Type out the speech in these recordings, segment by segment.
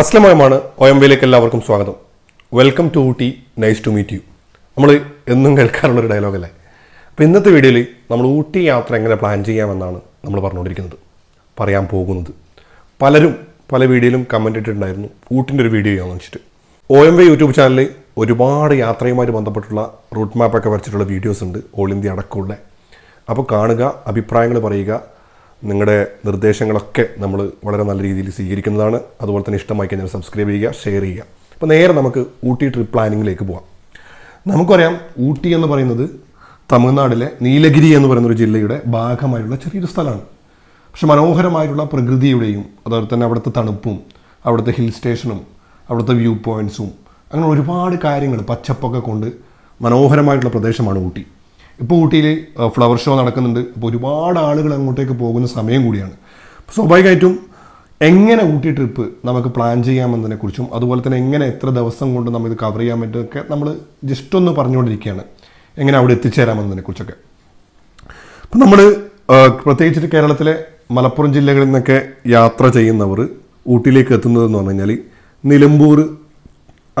അസ്ലമയമാണ് വിയിലേക്ക് എല്ലാവർക്കും സ്വാഗതം welcome to Ooty nice to meet you നമ്മൾ എന്നും കേൾക്കാറുള്ളൊരു ഡയലോഗല്ലേ അപ്പോൾ ഇന്നത്തെ വീഡിയോയിൽ നമ്മൾ ഊട്ടി യാത്ര എങ്ങനെ പ്ലാൻ ചെയ്യാമെന്നാണ് നമ്മൾ പറഞ്ഞുകൊണ്ടിരിക്കുന്നത് പറയാൻ പോകുന്നത് പലരും പല വീഡിയോയിലും കമൻ്റ് ഇട്ടിട്ടുണ്ടായിരുന്നു ഊട്ടിൻ്റെ ഒരു വീഡിയോ ചെയ്യാമെന്ന് വെച്ചിട്ട് ഒ എം വി യൂട്യൂബ് ചാനലിൽ ഒരുപാട് യാത്രയുമായി ബന്ധപ്പെട്ടുള്ള റൂട്ട് മാപ്പൊക്കെ വരച്ചിട്ടുള്ള വീഡിയോസ് ഉണ്ട് ഓൾ ഇന്ത്യ അടക്കമുള്ള അപ്പോൾ കാണുക അഭിപ്രായങ്ങൾ പറയുക നിങ്ങളുടെ നിർദ്ദേശങ്ങളൊക്കെ നമ്മൾ വളരെ നല്ല രീതിയിൽ സ്വീകരിക്കുന്നതാണ് അതുപോലെ തന്നെ ഇഷ്ടമായി കഴിഞ്ഞാൽ സബ്സ്ക്രൈബ് ചെയ്യുക ഷെയർ ചെയ്യുക അപ്പോൾ നേരെ നമുക്ക് ഊട്ടി ട്രിപ്പ് പ്ലാനിങ്ങിലേക്ക് പോവാം നമുക്കറിയാം ഊട്ടി എന്ന് പറയുന്നത് തമിഴ്നാടിലെ നീലഗിരി എന്ന് പറയുന്ന ഒരു ജില്ലയുടെ ഭാഗമായുള്ള ചെറിയൊരു സ്ഥലമാണ് പക്ഷെ മനോഹരമായിട്ടുള്ള പ്രകൃതിയുടെയും അതുപോലെ തന്നെ അവിടുത്തെ തണുപ്പും അവിടുത്തെ ഹിൽ സ്റ്റേഷനും അവിടുത്തെ വ്യൂ പോയിൻറ്സും അങ്ങനെ ഒരുപാട് കാര്യങ്ങൾ പച്ചപ്പൊക്കെ കൊണ്ട് മനോഹരമായിട്ടുള്ള പ്രദേശമാണ് ഊട്ടി ഇപ്പോൾ ഊട്ടിയിൽ ഫ്ലവർ ഷോ നടക്കുന്നുണ്ട് അപ്പോൾ ഒരുപാട് ആളുകൾ അങ്ങോട്ടേക്ക് പോകുന്ന സമയം കൂടിയാണ് സ്വാഭാവികമായിട്ടും എങ്ങനെ ഊട്ടി ട്രിപ്പ് നമുക്ക് പ്ലാൻ ചെയ്യാമെന്നതിനെക്കുറിച്ചും അതുപോലെ തന്നെ എങ്ങനെ എത്ര ദിവസം കൊണ്ട് നമ്മൾ ഇത് കവർ ചെയ്യാൻ പറ്റുമൊക്കെ നമ്മൾ ജസ്റ്റ് ഒന്ന് പറഞ്ഞുകൊണ്ടിരിക്കുകയാണ് എങ്ങനെ അവിടെ എത്തിച്ചേരാമെന്നതിനെക്കുറിച്ചൊക്കെ അപ്പം നമ്മൾ പ്രത്യേകിച്ചിട്ട് കേരളത്തിലെ മലപ്പുറം ജില്ലകളിൽ നിന്നൊക്കെ യാത്ര ചെയ്യുന്നവർ ഊട്ടിയിലേക്ക് എത്തുന്നതെന്ന് പറഞ്ഞു കഴിഞ്ഞാൽ നിലമ്പൂർ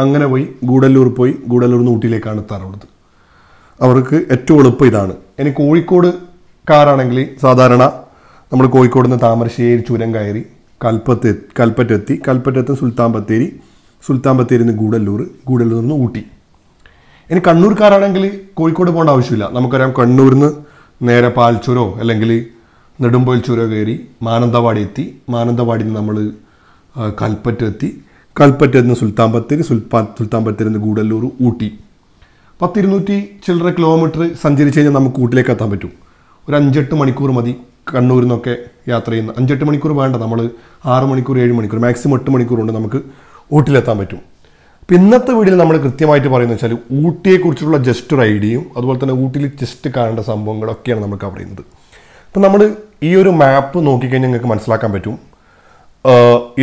അങ്ങനെ പോയി ഗൂഡല്ലൂർ പോയി ഗൂഡല്ലൂർ നിന്ന് ഊട്ടിയിലേക്കാണ് എത്താറുള്ളത് അവർക്ക് ഏറ്റവും എളുപ്പം ഇതാണ് ഇനി കോഴിക്കോട് കാരാണെങ്കിൽ സാധാരണ നമ്മൾ കോഴിക്കോട് നിന്ന് താമരശ്ശേരി ചുരം കയറി കൽപ്പത്ത് കൽപ്പറ്റെത്തി കൽപ്പറ്റത്ത് സുൽത്താൻ ബത്തേരി സുൽത്താൻ ബത്തേരി നിന്ന് ഗൂഡല്ലൂർ ഗൂഡല്ലൂർ നിന്ന് ഊട്ടി ഇനി കണ്ണൂർക്കാരാണെങ്കിൽ കോഴിക്കോട് പോകേണ്ട ആവശ്യമില്ല നമുക്കറിയാം കണ്ണൂരിൽ നിന്ന് നേരെ പാൽച്ചുരോ അല്ലെങ്കിൽ നെടുമ്പൊയിൽ ചുരോ കയറി മാനന്തവാടി എത്തി മാനന്തവാടി നിന്ന് നമ്മൾ കൽപ്പറ്റെത്തി എത്തി നിന്ന് സുൽത്താൻ ബത്തേരി സുൽപ്പാ സുൽത്താൻ ബത്തേരി നിന്ന് ഗൂഡല്ലൂർ ഊട്ടി പത്തിരുന്നൂറ്റി ചില്ലറ കിലോമീറ്റർ സഞ്ചരിച്ച് കഴിഞ്ഞാൽ നമുക്ക് കൂട്ടിലേക്ക് എത്താൻ പറ്റും ഒരു അഞ്ചെട്ട് മണിക്കൂർ മതി കണ്ണൂരിൽ നിന്നൊക്കെ യാത്ര ചെയ്യുന്ന അഞ്ചെട്ട് മണിക്കൂർ വേണ്ട നമ്മൾ ആറ് മണിക്കൂർ ഏഴ് മണിക്കൂർ മാക്സിമം എട്ട് മണിക്കൂർ കൊണ്ട് നമുക്ക് ഊട്ടിലെത്താൻ പറ്റും അപ്പം ഇന്നത്തെ വീഡിയോയിൽ നമ്മൾ കൃത്യമായിട്ട് പറയുന്നത് വെച്ചാൽ ഊട്ടിയെക്കുറിച്ചുള്ള ജസ്റ്റ് ഒരു ഐഡിയയും അതുപോലെ തന്നെ ഊട്ടിയിൽ ജസ്റ്റ് കാണേണ്ട സംഭവങ്ങളൊക്കെയാണ് നമ്മൾ കവർ ചെയ്യുന്നത് അപ്പോൾ നമ്മൾ ഈ ഒരു മാപ്പ് നോക്കിക്കഴിഞ്ഞാൽ നിങ്ങൾക്ക് മനസ്സിലാക്കാൻ പറ്റും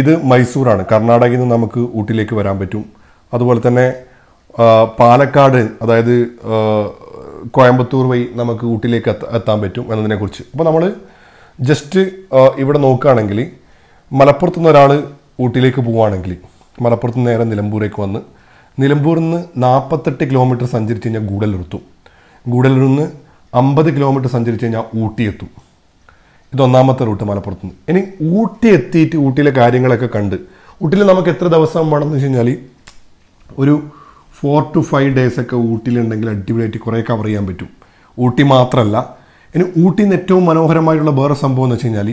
ഇത് മൈസൂരാണ് കർണാടകയിൽ നിന്ന് നമുക്ക് ഊട്ടിയിലേക്ക് വരാൻ പറ്റും അതുപോലെ തന്നെ പാലക്കാട് അതായത് കോയമ്പത്തൂർ വഴി നമുക്ക് ഊട്ടിയിലേക്ക് എത്താൻ പറ്റും എന്നതിനെക്കുറിച്ച് അപ്പോൾ നമ്മൾ ജസ്റ്റ് ഇവിടെ നോക്കുകയാണെങ്കിൽ മലപ്പുറത്ത് നിന്ന് ഒരാൾ ഊട്ടിയിലേക്ക് പോവുകയാണെങ്കിൽ മലപ്പുറത്ത് നിന്ന് നേരെ നിലമ്പൂരേക്ക് വന്ന് നിലമ്പൂരിൽ നിന്ന് നാൽപ്പത്തെട്ട് കിലോമീറ്റർ സഞ്ചരിച്ച് കഴിഞ്ഞാൽ ഗൂഡലൂർത്തും ഗൂഡലൂരിൽ നിന്ന് അമ്പത് കിലോമീറ്റർ സഞ്ചരിച്ച് കഴിഞ്ഞാൽ ഊട്ടി എത്തും ഇത് ഒന്നാമത്തെ റൂട്ട് മലപ്പുറത്ത് നിന്ന് ഇനി ഊട്ടി എത്തിയിട്ട് ഊട്ടിയിലെ കാര്യങ്ങളൊക്കെ കണ്ട് ഊട്ടിയിൽ നമുക്ക് എത്ര ദിവസം വേണമെന്ന് വെച്ച് കഴിഞ്ഞാൽ ഒരു ഫോർ ടു ഫൈവ് ഡേയ്സ് ഒക്കെ ഊട്ടിയിലുണ്ടെങ്കിൽ അടിപൊളിയായിട്ട് കുറേ കവർ ചെയ്യാൻ പറ്റും ഊട്ടി മാത്രമല്ല ഇനി ഊട്ടിയിൽ നിന്ന് ഏറ്റവും മനോഹരമായിട്ടുള്ള വേറെ സംഭവം എന്ന് വെച്ച് കഴിഞ്ഞാൽ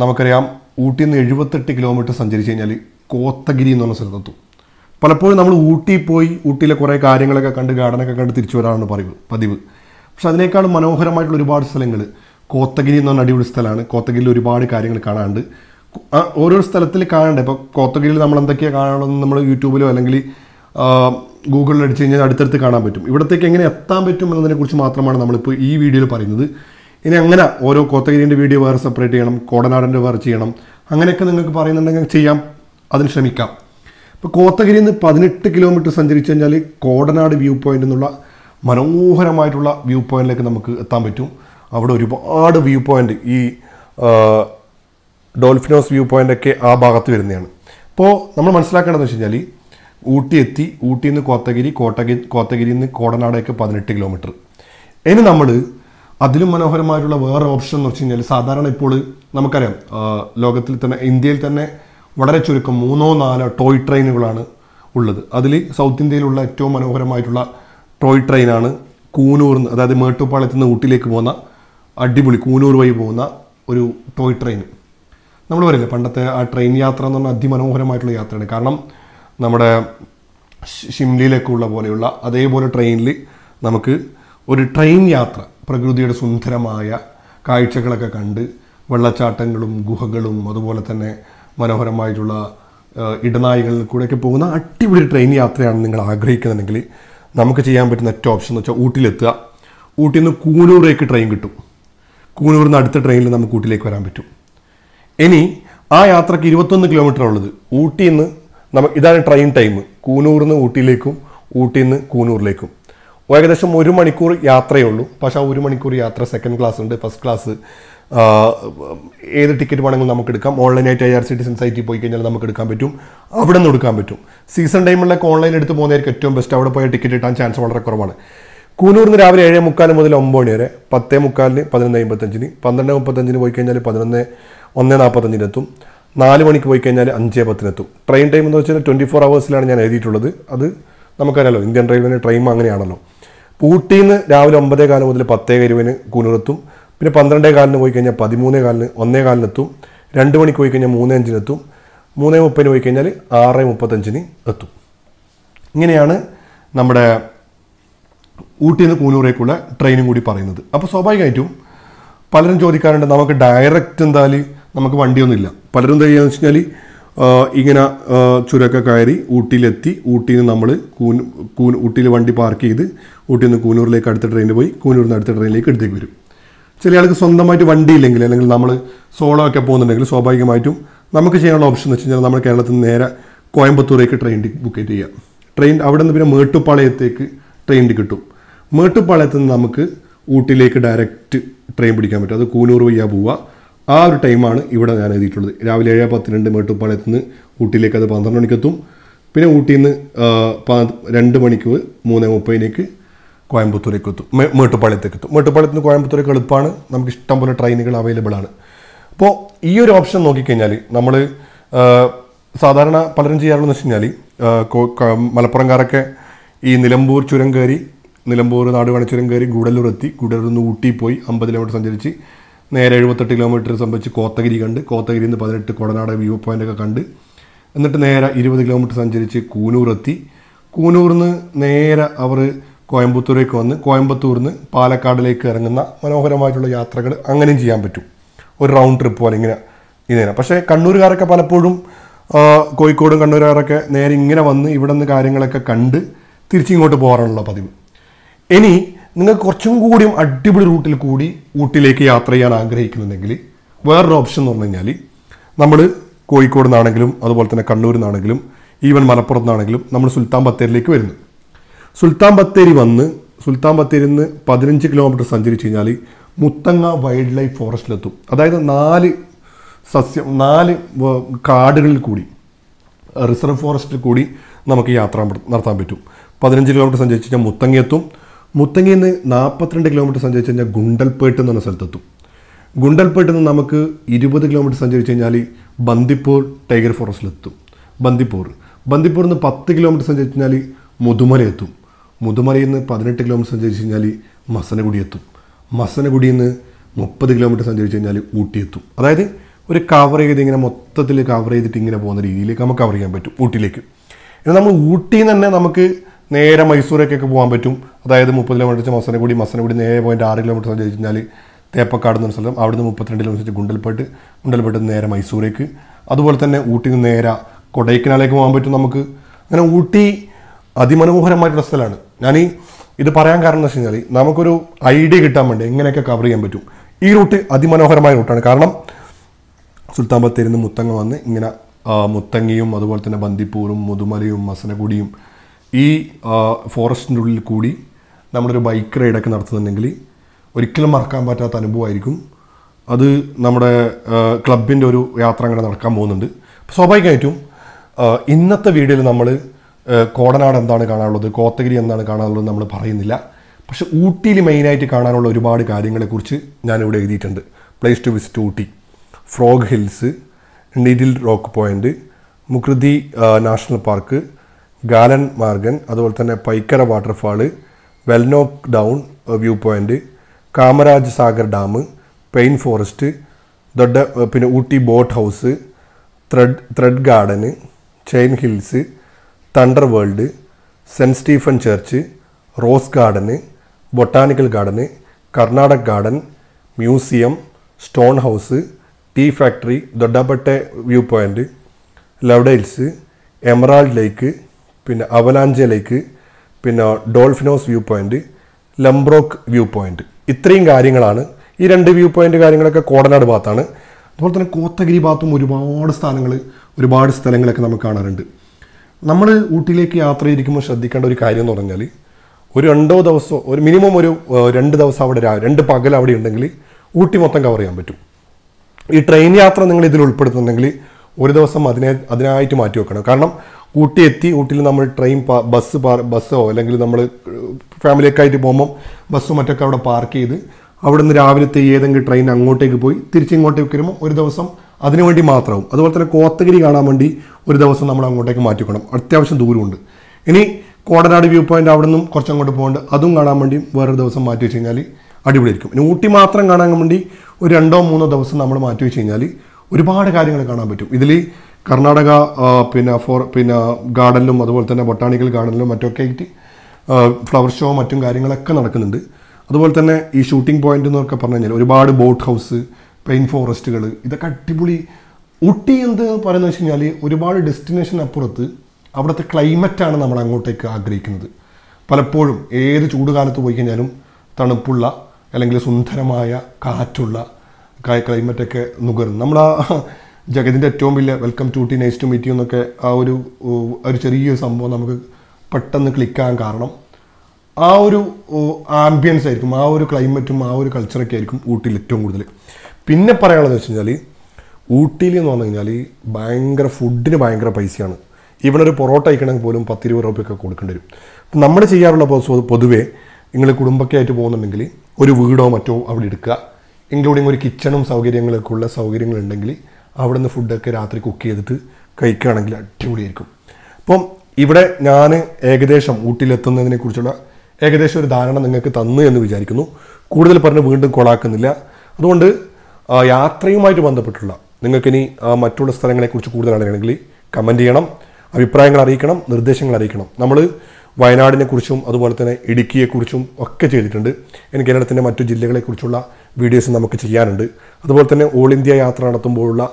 നമുക്കറിയാം ഊട്ടിയിൽ നിന്ന് എഴുപത്തെട്ട് കിലോമീറ്റർ സഞ്ചരിച്ച് കഴിഞ്ഞാൽ കോത്തഗിരി എന്ന് പറഞ്ഞ സ്ഥലത്തെത്തും പലപ്പോഴും നമ്മൾ ഊട്ടിയിൽ പോയി ഊട്ടിയിലെ കുറേ കാര്യങ്ങളൊക്കെ കണ്ട് ഗാർഡനൊക്കെ കണ്ട് തിരിച്ചു വരാനാണ് പറയുക പതിവ് പക്ഷെ അതിനേക്കാൾ മനോഹരമായിട്ടുള്ള ഒരുപാട് സ്ഥലങ്ങൾ കോത്തഗിരി എന്ന് പറഞ്ഞ അടിപൊളി സ്ഥലമാണ് കോത്തഗിരിയിൽ ഒരുപാട് കാര്യങ്ങൾ കാണാണ്ട് ഓരോ സ്ഥലത്തിൽ കാണണ്ടേ ഇപ്പോൾ കോത്തഗിരിയിൽ നമ്മൾ എന്തൊക്കെയാണ് കാണണമെന്ന് നമ്മൾ യൂട്യൂബിലോ അല്ലെങ്കിൽ ഗൂഗിളിൽ അടിച്ചു കഴിഞ്ഞാൽ അടുത്തടുത്ത് കാണാൻ പറ്റും ഇവിടത്തേക്ക് എങ്ങനെ എത്താൻ പറ്റും എന്നതിനെക്കുറിച്ച് മാത്രമാണ് നമ്മളിപ്പോൾ ഈ വീഡിയോയിൽ പറയുന്നത് ഇനി അങ്ങനെ ഓരോ കോത്തഗിരിൻ്റെ വീഡിയോ വേറെ സെപ്പറേറ്റ് ചെയ്യണം കോടനാടൻ്റെ വേറെ ചെയ്യണം അങ്ങനെയൊക്കെ നിങ്ങൾക്ക് പറയുന്നുണ്ടെങ്കിൽ ചെയ്യാം അതിന് ശ്രമിക്കാം ഇപ്പോൾ കോത്തഗിരി നിന്ന് പതിനെട്ട് കിലോമീറ്റർ സഞ്ചരിച്ചു കഴിഞ്ഞാൽ കോടനാട് വ്യൂ പോയിൻ്റ് എന്നുള്ള മനോഹരമായിട്ടുള്ള വ്യൂ പോയിന്റിലേക്ക് നമുക്ക് എത്താൻ പറ്റും അവിടെ ഒരുപാട് വ്യൂ പോയിൻ്റ് ഈ ഡോൾഫിനോസ് വ്യൂ പോയിൻ്റൊക്കെ ആ ഭാഗത്ത് വരുന്നതാണ് അപ്പോൾ നമ്മൾ മനസ്സിലാക്കേണ്ടതെന്ന് വെച്ച് കഴിഞ്ഞാൽ ഊട്ടി എത്തി ഊട്ടിയിൽ നിന്ന് കോത്തഗിരി കോട്ടഗി കോത്തഗിരിയിൽ നിന്ന് കോടനാടേക്ക് പതിനെട്ട് കിലോമീറ്റർ ഇനി നമ്മൾ അതിലും മനോഹരമായിട്ടുള്ള വേറെ ഓപ്ഷൻ എന്ന് വെച്ച് കഴിഞ്ഞാൽ സാധാരണ ഇപ്പോൾ നമുക്കറിയാം ലോകത്തിൽ തന്നെ ഇന്ത്യയിൽ തന്നെ വളരെ ചുരുക്കം മൂന്നോ നാലോ ടോയ് ട്രെയിനുകളാണ് ഉള്ളത് അതിൽ സൗത്ത് ഇന്ത്യയിലുള്ള ഏറ്റവും മനോഹരമായിട്ടുള്ള ടോയ് ട്രെയിനാണ് കൂനൂർന്ന് അതായത് മേട്ടുപ്പാളത്തിൽ നിന്ന് ഊട്ടിയിലേക്ക് പോകുന്ന അടിപൊളി കൂനൂർ വഴി പോകുന്ന ഒരു ടോയ് ട്രെയിൻ നമ്മൾ പറയില്ലേ പണ്ടത്തെ ആ ട്രെയിൻ യാത്ര എന്ന് പറഞ്ഞാൽ അതിമനോഹരമായിട്ടുള്ള യാത്രയാണ് കാരണം നമ്മുടെ ഷിംലിയിലേക്കുള്ള പോലെയുള്ള അതേപോലെ ട്രെയിനിൽ നമുക്ക് ഒരു ട്രെയിൻ യാത്ര പ്രകൃതിയുടെ സുന്ദരമായ കാഴ്ചകളൊക്കെ കണ്ട് വെള്ളച്ചാട്ടങ്ങളും ഗുഹകളും അതുപോലെ തന്നെ മനോഹരമായിട്ടുള്ള ഇടനാഴികളിൽ കൂടെയൊക്കെ പോകുന്ന അടിപൊളി ട്രെയിൻ യാത്രയാണ് നിങ്ങൾ ആഗ്രഹിക്കുന്നുണ്ടെങ്കിൽ നമുക്ക് ചെയ്യാൻ പറ്റുന്ന ഏറ്റവും ഓപ്ഷൻ എന്ന് വെച്ചാൽ ഊട്ടിയിലെത്തുക ഊട്ടിയിൽ നിന്ന് കൂനൂറേക്ക് ട്രെയിൻ കിട്ടും കൂനൂരിൽ നിന്ന് അടുത്ത ട്രെയിനിൽ നമുക്ക് ഊട്ടിയിലേക്ക് വരാൻ പറ്റും ഇനി ആ യാത്രയ്ക്ക് ഇരുപത്തൊന്ന് കിലോമീറ്റർ ഉള്ളത് ഊട്ടിയിൽ നിന്ന് നമുക്ക് ഇതാണ് ട്രെയിൻ ടൈം നിന്ന് ഊട്ടിയിലേക്കും ഊട്ടിയിൽ നിന്ന് കൂനൂറിലേക്കും ഏകദേശം ഒരു മണിക്കൂർ യാത്രയേ ഉള്ളൂ പക്ഷേ ആ ഒരു മണിക്കൂർ യാത്ര സെക്കൻഡ് ക്ലാസ് ഉണ്ട് ഫസ്റ്റ് ക്ലാസ് ഏത് ടിക്കറ്റ് വേണമെങ്കിലും നമുക്ക് എടുക്കാം ഓൺലൈനായിട്ട് I R C T C സൈറ്റിൽ പോയി കഴിഞ്ഞാൽ നമുക്ക് എടുക്കാൻ പറ്റും അവിടെ നിന്ന് എടുക്കാൻ പറ്റും സീസൺ ടൈമിലൊക്കെ ഓൺലൈൻ എടുത്ത് പോകുന്നതായിരിക്കും ഏറ്റവും ബെസ്റ്റ് അവിടെ പോയ ടിക്കറ്റ് കിട്ടാൻ ചാൻസ് വളരെ കുറവാണ് കൂനൂറിൽ നിന്ന് രാവിലെ ഏഴ് മുക്കാൽ മുതൽ ഒമ്പത് മണി വരെ പത്തേ മുക്കാലിന് പതിനൊന്ന് അമ്പത്തഞ്ചിന് പന്ത്രണ്ട് മുപ്പത്തഞ്ചിന് പോയി കഴിഞ്ഞാൽ പതിനൊന്ന് ഒന്ന് നാൽപ്പത്തഞ്ചിനെത്തും നാല് മണിക്ക് പോയി കഴിഞ്ഞാൽ അഞ്ചേ പത്തിനെത്തും ട്രെയിൻ ടൈം എന്ന് വെച്ചാൽ ട്വൻറ്റി ഫോർ അവേഴ്സിലാണ് ഞാൻ എഴുതിയിട്ടുള്ളത് അത് നമുക്കറിയാലോ ഇന്ത്യൻ റെയിൽവേൻ്റെ ട്രെയിൻ അങ്ങനെയാണല്ലോ ഊട്ടിയിൽ നിന്ന് രാവിലെ ഒമ്പതേ കാലം മുതൽ പത്തേ കരുവിന് കൂനൂരെത്തും പിന്നെ പന്ത്രണ്ടേ കാലിന് പോയി കഴിഞ്ഞാൽ പതിമൂന്നേ കാലിന് ഒന്നേ കാലിനെത്തും രണ്ട് മണിക്ക് പോയി കഴിഞ്ഞാൽ മൂന്നേ അഞ്ചിനെത്തും മൂന്നേ മുപ്പതിന് പോയി കഴിഞ്ഞാൽ ആറേ മുപ്പത്തഞ്ചിന് എത്തും ഇങ്ങനെയാണ് നമ്മുടെ ഊട്ടിയിൽ നിന്ന് കൂനൂറേക്കുള്ള ട്രെയിനും കൂടി പറയുന്നത് അപ്പോൾ സ്വാഭാവികമായിട്ടും പലരും ചോദിക്കാറുണ്ട് നമുക്ക് ഡയറക്റ്റ് എന്തായാലും നമുക്ക് വണ്ടിയൊന്നുമില്ല പലരും തയ്യാന്ന് വെച്ച് കഴിഞ്ഞാൽ ഇങ്ങനെ ചുരൊക്കെ കയറി ഊട്ടിയിലെത്തി ഊട്ടിയിൽ നിന്ന് നമ്മൾ കൂൻ കൂൻ ഊട്ടിയിൽ വണ്ടി പാർക്ക് ചെയ്ത് ഊട്ടിയിൽ നിന്ന് കൂനൂറിലേക്ക് അടുത്ത ട്രെയിനിൽ പോയി കൂനൂരിൽ നിന്ന് അടുത്ത ട്രെയിനിലേക്ക് എടുത്തേക്ക് വരും ചില ആൾക്ക് സ്വന്തമായിട്ട് വണ്ടി ഇല്ലെങ്കിൽ അല്ലെങ്കിൽ നമ്മൾ സോളോ ഒക്കെ പോകുന്നുണ്ടെങ്കിൽ സ്വാഭാവികമായിട്ടും നമുക്ക് ചെയ്യാനുള്ള ഓപ്ഷൻ എന്ന് വെച്ച് കഴിഞ്ഞാൽ നമ്മൾ കേരളത്തിൽ നിന്ന് നേരെ കോയമ്പത്തൂരേക്ക് ട്രെയിൻ ബുക്ക് ചെയ്യാം ട്രെയിൻ അവിടെ നിന്ന് പിന്നെ മേട്ടുപ്പാളയത്തേക്ക് ട്രെയിൻ കിട്ടും മേട്ടുപ്പാളയത്ത് നിന്ന് നമുക്ക് ഊട്ടിയിലേക്ക് ഡയറക്റ്റ് ട്രെയിൻ പിടിക്കാൻ പറ്റും അത് കൂനൂർ വയ്യാ പോവുക ആ ഒരു ടൈമാണ് ഇവിടെ ഞാൻ എഴുതിയിട്ടുള്ളത് രാവിലെ ഏഴ് പത്തിരണ്ട് മേട്ടുപ്പാളയത്ത് നിന്ന് ഊട്ടിയിലേക്ക് അത് പന്ത്രണ്ട് മണിക്കെത്തും പിന്നെ ഊട്ടിയിൽ നിന്ന് രണ്ട് മണിക്ക് മൂന്ന് മുപ്പതിനേക്ക് കോയമ്പത്തൂരേക്ക് എത്തും മേട്ടുപ്പാളയത്തേക്ക് എത്തും മേട്ടുപ്പാളയത്ത് നിന്ന് കോയമ്പത്തൂരേക്ക് എളുപ്പമാണ് നമുക്ക് ഇഷ്ടം പോലെ ട്രെയിനുകൾ അവൈലബിൾ ആണ് അപ്പോൾ ഈ ഒരു ഓപ്ഷൻ നോക്കിക്കഴിഞ്ഞാൽ നമ്മൾ സാധാരണ പലരും ചെയ്യാറുള്ളതെന്ന് വെച്ച് കഴിഞ്ഞാൽ മലപ്പുറംകാരൊക്കെ ഈ നിലമ്പൂർ ചുരം കയറി നിലമ്പൂർ നാടുകാണി ചുരം കയറി ഗൂഡല്ലൂർ എത്തി ഗൂഡല്ലൂർ നിന്ന് ഊട്ടി പോയി അമ്പത് കിലോമീറ്റർ സഞ്ചരിച്ച് നേരെ എഴുപത്തെട്ട് കിലോമീറ്റർ സംബന്ധിച്ച് കോത്തഗിരി കണ്ട് കോത്തഗിരി നിന്ന് പതിനെട്ട് കൊടനാട് വ്യൂ പോയിൻ്റൊക്കെ കണ്ട് എന്നിട്ട് നേരെ ഇരുപത് കിലോമീറ്റർ സഞ്ചരിച്ച് കൂനൂർ എത്തി കൂനൂറിൽ നിന്ന് നേരെ അവർ കോയമ്പത്തൂരേക്ക് വന്ന് കോയമ്പത്തൂരിൽ നിന്ന് പാലക്കാടിലേക്ക് ഇറങ്ങുന്ന മനോഹരമായിട്ടുള്ള യാത്രകൾ അങ്ങനെയും ചെയ്യാൻ പറ്റും ഒരു റൗണ്ട് ട്രിപ്പ് പോലെ ഇങ്ങനെ ഇതിനെ പക്ഷേ കണ്ണൂരുകാരൊക്കെ പലപ്പോഴും കോഴിക്കോടും കണ്ണൂരുകാരൊക്കെ നേരെ ഇങ്ങനെ വന്ന് ഇവിടെ നിന്ന് കാര്യങ്ങളൊക്കെ കണ്ട് തിരിച്ചിങ്ങോട്ട് പോകാറുള്ള പതിവ് ഇനി നിങ്ങൾ കുറച്ചും കൂടിയും അടിപൊളി റൂട്ടിൽ കൂടി ഊട്ടിയിലേക്ക് യാത്ര ചെയ്യാൻ ആഗ്രഹിക്കുന്നുണ്ടെങ്കിൽ വേറൊരു ഓപ്ഷൻ എന്ന് പറഞ്ഞു കഴിഞ്ഞാൽ നമ്മൾ കോഴിക്കോട് നിന്നാണെങ്കിലും അതുപോലെ തന്നെ കണ്ണൂരിൽ നിന്നാണെങ്കിലും ഈവൻ മലപ്പുറത്ത് നിന്നാണെങ്കിലും നമ്മൾ സുൽത്താൻ ബത്തേരിയിലേക്ക് വരുന്നു സുൽത്താൻ ബത്തേരി വന്ന് സുൽത്താൻ ബത്തേരിയിൽ നിന്ന് പതിനഞ്ച് കിലോമീറ്റർ സഞ്ചരിച്ച് കഴിഞ്ഞാൽ മുത്തങ്ങ വൈൽഡ് ലൈഫ് ഫോറസ്റ്റിലെത്തും അതായത് നാല് സസ്യം നാല് കാടുകളിൽ കൂടി റിസർവ് ഫോറസ്റ്റിൽ കൂടി നമുക്ക് യാത്ര നടത്താൻ പറ്റും പതിനഞ്ച് കിലോമീറ്റർ സഞ്ചരിച്ച് കഴിഞ്ഞാൽ മുത്തങ്ങയെത്തും മുത്തങ്ങിയിൽ നിന്ന് നാൽപ്പത്തിരണ്ട് കിലോമീറ്റർ സഞ്ചരിച്ച് കഴിഞ്ഞാൽ ഗുണ്ടൽപേട്ട് എന്ന് പറഞ്ഞ സ്ഥലത്തെത്തും ഗുണ്ടൽപേട്ട് നിന്ന് നമുക്ക് ഇരുപത് കിലോമീറ്റർ സഞ്ചരിച്ച് കഴിഞ്ഞാൽ ബന്ദിപ്പൂർ ടൈഗർ ഫോറസ്റ്റിലെത്തും ബന്ദിപ്പൂർ ബന്ദിപ്പൂർ നിന്ന് പത്ത് കിലോമീറ്റർ സഞ്ചരിച്ച് കഴിഞ്ഞാൽ മുതുമല എത്തും മുതുമലയിൽ നിന്ന് പതിനെട്ട് കിലോമീറ്റർ സഞ്ചരിച്ച് കഴിഞ്ഞാൽ മസനഗുഡി എത്തും മസനഗുഡിയിൽ നിന്ന് മുപ്പത് കിലോമീറ്റർ സഞ്ചരിച്ച് കഴിഞ്ഞാൽ ഊട്ടി എത്തും അതായത് ഒരു കവർ ചെയ്ത് ഇങ്ങനെ മൊത്തത്തിൽ കവർ ചെയ്തിട്ട് ഇങ്ങനെ പോകുന്ന രീതിയിലേക്ക് നമുക്ക് കവർ ചെയ്യാൻ പറ്റും ഊട്ടിയിലേക്ക് എന്നാൽ നമ്മൾ ഊട്ടിയിൽ നിന്ന് തന്നെ നമുക്ക് നേരെ മൈസൂരേക്കൊക്കെ പോകാൻ പറ്റും അതായത് മുപ്പത് കിലോമീറ്റർ മസനഗുടി മസനഗുടി നേരെ പോയിൻറ്റ് ആറ് കിലോമീറ്റർ വെച്ച് കഴിഞ്ഞാൽ തേപ്പക്കാട് എന്ന സ്ഥലം അവിടുന്ന് മുപ്പത്തിരണ്ട് കിലോമീറ്റർ ഗുണ്ടൽപ്പെട്ട് ഗുണ്ടൽപ്പെട്ട് നേരെ മൈസൂരേക്ക് അതുപോലെ തന്നെ ഊട്ടി നിന്ന് നേരെ കൊടൈക്കനാലേക്ക് പോകാൻ പറ്റും നമുക്ക് അങ്ങനെ ഊട്ടി അതിമനോഹരമായിട്ടുള്ള സ്ഥലമാണ് ഞാൻ ഇത് പറയാൻ കാരണം എന്ന് വെച്ച് കഴിഞ്ഞാൽ നമുക്കൊരു ഐഡിയ കിട്ടാൻ വേണ്ടി എങ്ങനെയൊക്കെ കവർ ചെയ്യാൻ പറ്റും ഈ റൂട്ട് അതിമനോഹരമായ റൂട്ടാണ് കാരണം സുൽത്താൻ ബത്തേരിന്ന് മുത്തങ്ങ വന്ന് ഇങ്ങനെ മുത്തങ്ങിയും അതുപോലെ തന്നെ ബന്ദിപ്പൂറും മുതുമലയും മസനഗുടിയും ഈ ഫോറസ്റ്റിൻ്റെ ഉള്ളിൽ കൂടി നമ്മളൊരു ബൈക്ക് റൈഡൊക്കെ നടത്തുന്നുണ്ടെങ്കിൽ ഒരിക്കലും മറക്കാൻ പറ്റാത്ത അനുഭവമായിരിക്കും അത് നമ്മുടെ ക്ലബിൻ്റെ ഒരു യാത്ര അങ്ങനെ നടക്കാൻ പോകുന്നുണ്ട് സ്വാഭാവികമായിട്ടും ഇന്നത്തെ വീഡിയോയിൽ നമ്മൾ കോടനാട് എന്താണ് കാണാനുള്ളത് കോത്തഗിരി എന്താണ് കാണാനുള്ളത് നമ്മൾ പറയുന്നില്ല പക്ഷെ ഊട്ടിയിൽ മെയിനായിട്ട് കാണാനുള്ള ഒരുപാട് കാര്യങ്ങളെക്കുറിച്ച് ഞാനിവിടെ എഴുതിയിട്ടുണ്ട് place to visit Ooty frog hills needle rock point Mukurthi national park Glenmorgan അതുപോലെ തന്നെ പൈക്കര വാട്ടർഫാൾ വെൽനോക്ക് down view point Kamaraj Sagar dam pine forest Dodda പിന്നെ Ooty boat house thread thread garden chain hills thunder world saint Stephen church rose garden botanical garden Karnataka garden museum stone house tea factory Doddabetta view point Lovedales emerald lake പിന്നെ avalanche lake പിന്നെ dolphin's nose view point ലംബ്രോക്ക് view point ഇത്രയും കാര്യങ്ങളാണ് ഈ രണ്ട് view point കാര്യങ്ങളൊക്കെ കോടനാട് ഭാഗത്താണ് അതുപോലെ തന്നെ കോത്തഗിരി ഭാഗത്തും ഒരുപാട് സ്ഥാനങ്ങൾ ഒരുപാട് സ്ഥലങ്ങളൊക്കെ നമുക്ക് കാണാറുണ്ട് നമ്മൾ ഊട്ടിയിലേക്ക് യാത്ര ചെയ്തിരിക്കുമ്പോൾ ശ്രദ്ധിക്കേണ്ട ഒരു കാര്യം എന്ന് പറഞ്ഞാൽ ഒരു രണ്ടോ ദിവസമോ ഒരു മിനിമം ഒരു രണ്ട് ദിവസം അവിടെ രണ്ട് പകൽ അവിടെ ഉണ്ടെങ്കിൽ ഊട്ടി മൊത്തം കവർ ചെയ്യാൻ പറ്റും ഈ ട്രെയിൻ യാത്ര നിങ്ങൾ ഇതിൽ ഉൾപ്പെടുത്തുന്നുണ്ടെങ്കിൽ ഒരു ദിവസം അതിനെ അതിനായിട്ട് മാറ്റി വെക്കണം കാരണം ഊട്ടി എത്തി ഊട്ടിയിൽ നമ്മൾ ട്രെയിൻ ബസ് ബസ്സോ അല്ലെങ്കിൽ നമ്മൾ ഫാമിലിയൊക്കെ ആയിട്ട് പോകുമ്പം ബസ്സും മറ്റൊക്കെ അവിടെ പാർക്ക് ചെയ്ത് അവിടെ നിന്ന് രാവിലത്തെ ഏതെങ്കിലും ട്രെയിൻ അങ്ങോട്ടേക്ക് പോയി തിരിച്ചിങ്ങോട്ടേക്ക് വരുമ്പോൾ ഒരു ദിവസം അതിനുവേണ്ടി മാത്രമാവും അതുപോലെ തന്നെ കോത്തഗിരി കാണാൻ വേണ്ടി ഒരു ദിവസം നമ്മൾ അങ്ങോട്ടേക്ക് മാറ്റിക്കണം അത്യാവശ്യം ദൂരമുണ്ട് ഇനി കോടനാട് വ്യൂ പോയിന്റ് അവിടെ നിന്നും കുറച്ച് അങ്ങോട്ട് പോകുന്നുണ്ട് അതും കാണാൻ വേണ്ടി വേറൊരു ദിവസം മാറ്റി വെച്ച് കഴിഞ്ഞാൽ അടിപൊളിയായിരിക്കും ഇനി ഊട്ടി മാത്രം കാണാൻ വേണ്ടി ഒരു രണ്ടോ മൂന്നോ ദിവസം നമ്മൾ മാറ്റി വെച്ച് കഴിഞ്ഞാൽ ഒരുപാട് കാര്യങ്ങൾ കാണാൻ പറ്റും ഇതിൽ കർണാടക പിന്നെ ഫോർ പിന്നെ ഗാർഡനിലും അതുപോലെ തന്നെ ബൊട്ടാണിക്കൽ ഗാർഡനിലും മറ്റൊക്കെ ആയിട്ട് ഫ്ലവർ ഷോ മറ്റും കാര്യങ്ങളൊക്കെ നടക്കുന്നുണ്ട് അതുപോലെ തന്നെ ഈ ഷൂട്ടിംഗ് പോയിന്റ് എന്നൊക്കെ പറഞ്ഞു കഴിഞ്ഞാൽ ഒരുപാട് ബോട്ട് ഹൗസ് പെയിൻ ഫോറസ്റ്റുകൾ ഇതൊക്കെ അടിപൊളി ഊട്ടി എന്ത് പറയുന്നത് വെച്ച് കഴിഞ്ഞാൽ ഒരുപാട് ഡെസ്റ്റിനേഷൻ അപ്പുറത്ത് അവിടുത്തെ ക്ലൈമറ്റാണ് നമ്മൾ അങ്ങോട്ടേക്ക് ആഗ്രഹിക്കുന്നത് പലപ്പോഴും ഏത് ചൂട് കാലത്ത് പോയി കഴിഞ്ഞാലും തണുപ്പുള്ള അല്ലെങ്കിൽ സുന്ദരമായ കാറ്റുള്ള ക്ലൈമറ്റൊക്കെ നുകർന്ന് നമ്മൾ ആ ജഗതിൻ്റെ ഏറ്റവും വലിയ welcome to Ooty nice to meet എന്നൊക്കെ ആ ഒരു ഒരു ചെറിയൊരു സംഭവം നമുക്ക് പെട്ടെന്ന് ക്ലിക്കാൻ കാരണം ആ ഒരു ആംബിയൻസ് ആയിരിക്കും ആ ഒരു ക്ലൈമറ്റും ആ ഒരു കൾച്ചറൊക്കെ ആയിരിക്കും ഊട്ടിയിൽ ഏറ്റവും കൂടുതൽ പിന്നെ പറയാനുള്ളത് വെച്ച് കഴിഞ്ഞാൽ ഊട്ടിയിൽ എന്ന് പറഞ്ഞു കഴിഞ്ഞാൽ ഭയങ്കര ഫുഡിന് ഭയങ്കര പൈസയാണ് ഇവിടെ ഒരു പൊറോട്ട അയക്കണമെങ്കിൽ പോലും പത്തിരുപത് രൂപയൊക്കെ കൊടുക്കേണ്ടി വരും നമ്മൾ ചെയ്യാറുള്ള പൊതുവേ നിങ്ങൾ കുടുംബമൊക്കെ ആയിട്ട് പോകുന്നുണ്ടെങ്കിൽ ഒരു വീടോ മറ്റോ അവിടെ എടുക്കുക ഇൻക്ലൂഡിങ് ഒരു കിച്ചണും സൗകര്യങ്ങളൊക്കെ ഉള്ള സൗകര്യങ്ങളുണ്ടെങ്കിൽ അവിടെ നിന്ന് ഫുഡൊക്കെ രാത്രി കുക്ക് ചെയ്തിട്ട് കഴിക്കുകയാണെങ്കിൽ അടിപൊളിയായിരിക്കും അപ്പം ഇവിടെ ഞാൻ ഏകദേശം കുറിച്ചുള്ള ഏകദേശം ഒരു ധാരണ നിങ്ങൾക്ക് തന്നു എന്ന് വിചാരിക്കുന്നു കൂടുതൽ പറഞ്ഞ് വീണ്ടും കൊളാക്കുന്നില്ല അതുകൊണ്ട് യാത്രയുമായിട്ട് ബന്ധപ്പെട്ടുള്ള നിങ്ങൾക്കിനി മറ്റുള്ള സ്ഥലങ്ങളെക്കുറിച്ച് കൂടുതൽ അറിയണമെങ്കിൽ കമൻറ്റ് ചെയ്യണം അഭിപ്രായങ്ങൾ അറിയിക്കണം നിർദ്ദേശങ്ങൾ അറിയിക്കണം നമ്മൾ വയനാടിനെക്കുറിച്ചും അതുപോലെ തന്നെ ഇടുക്കിയെക്കുറിച്ചും ഒക്കെ ചെയ്തിട്ടുണ്ട് ഇനി കേരളത്തിൻ്റെ മറ്റു ജില്ലകളെക്കുറിച്ചുള്ള വീഡിയോസ് നമുക്ക് ചെയ്യാനുണ്ട് അതുപോലെ തന്നെ ഓൾ ഇന്ത്യ യാത്ര നടത്തുമ്പോഴുള്ള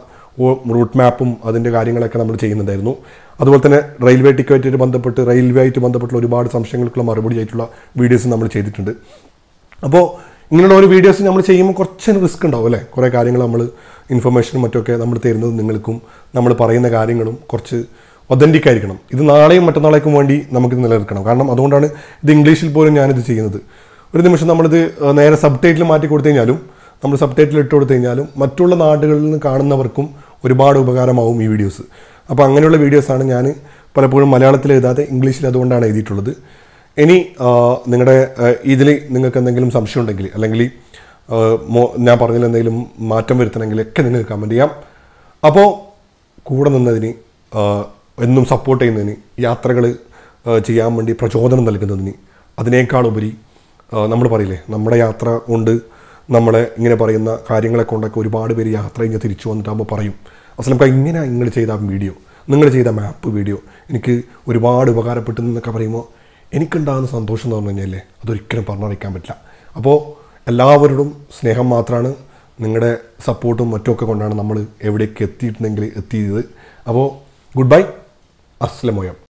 റൂട്ട് മാപ്പും അതിൻ്റെ കാര്യങ്ങളൊക്കെ നമ്മൾ ചെയ്യുന്നുണ്ടായിരുന്നു അതുപോലെ തന്നെ റെയിൽവേ ടിക്കറ്റായിട്ട് ബന്ധപ്പെട്ട് റെയിൽവേ ആയിട്ട് ബന്ധപ്പെട്ടുള്ള ഒരുപാട് സംശയങ്ങൾക്കുള്ള മറുപടി ആയിട്ടുള്ള വീഡിയോസ് നമ്മൾ ചെയ്തിട്ടുണ്ട് അപ്പോൾ ഇങ്ങനെയുള്ള ഒരു വീഡിയോസ് നമ്മൾ ചെയ്യുമ്പോൾ കുറച്ച് റിസ്ക് ഉണ്ടാവും അല്ലേ കുറേ കാര്യങ്ങൾ നമ്മൾ ഇൻഫർമേഷനും മറ്റൊക്കെ നമ്മൾ തരുന്നത് നിങ്ങൾക്കും നമ്മൾ പറയുന്ന കാര്യങ്ങളും കുറച്ച് ഒതൻറ്റിക് ആയിരിക്കണം ഇത് നാളെയും മറ്റന്നാളേക്കും വേണ്ടി നമുക്കിത് നിലനിർത്തണം കാരണം അതുകൊണ്ടാണ് ഇത് ഇംഗ്ലീഷിൽ പോലും ഞാനിത് ചെയ്യുന്നത് ഒരു നിമിഷം നമ്മളിത് നേരെ സബ് ടൈറ്റിൽ മാറ്റി കൊടുത്തു കഴിഞ്ഞാലും നമ്മൾ സബ് ടൈറ്റിൽ ഇട്ട് കൊടുത്തു കഴിഞ്ഞാലും മറ്റുള്ള നാടുകളിൽ നിന്ന് കാണുന്നവർക്കും ഒരുപാട് ഉപകാരമാവും ഈ വീഡിയോസ് അപ്പോൾ അങ്ങനെയുള്ള വീഡിയോസാണ് ഞാൻ പലപ്പോഴും മലയാളത്തിൽ എഴുതാതെ ഇംഗ്ലീഷിൽ അതുകൊണ്ടാണ് എഴുതിയിട്ടുള്ളത് ഇനി നിങ്ങളുടെ ഇതിൽ നിങ്ങൾക്ക് എന്തെങ്കിലും സംശയം ഉണ്ടെങ്കിൽ അല്ലെങ്കിൽ ഞാൻ പറഞ്ഞതിൽ എന്തെങ്കിലും മാറ്റം ഒക്കെ നിങ്ങൾക്ക് കമൻറ്റ് ചെയ്യാം അപ്പോൾ കൂടെ നിന്നതിന് എന്നും സപ്പോർട്ട് ചെയ്യുന്നതിന് യാത്രകൾ ചെയ്യാൻ വേണ്ടി പ്രചോദനം നൽകുന്നതിന് അതിനേക്കാളുപരി നമ്മൾ പറയില്ലേ നമ്മുടെ യാത്ര കൊണ്ട് നമ്മളെ ഇങ്ങനെ പറയുന്ന കാര്യങ്ങളെ കൊണ്ടൊക്കെ ഒരുപാട് പേര് യാത്ര കഴിഞ്ഞ് തിരിച്ചു വന്നിട്ടാകുമ്പോൾ പറയും അസലംക്ക ഇങ്ങനെ നിങ്ങൾ ചെയ്ത വീഡിയോ നിങ്ങൾ ചെയ്ത മാപ്പ് വീഡിയോ എനിക്ക് ഒരുപാട് ഉപകാരപ്പെട്ടു എന്നൊക്കെ പറയുമ്പോൾ എനിക്കുണ്ടാകുന്ന സന്തോഷം എന്ന് പറഞ്ഞു കഴിഞ്ഞാൽ അതൊരിക്കലും പറഞ്ഞറിയിക്കാൻ പറ്റില്ല അപ്പോൾ എല്ലാവരോടും സ്നേഹം മാത്രമാണ് നിങ്ങളുടെ സപ്പോർട്ടും മറ്റുമൊക്കെ കൊണ്ടാണ് നമ്മൾ എവിടേക്ക് എത്തിയിട്ടുണ്ടെങ്കിൽ എത്തിയത് അപ്പോൾ ഗുഡ് ബൈ അസ്ലമോയം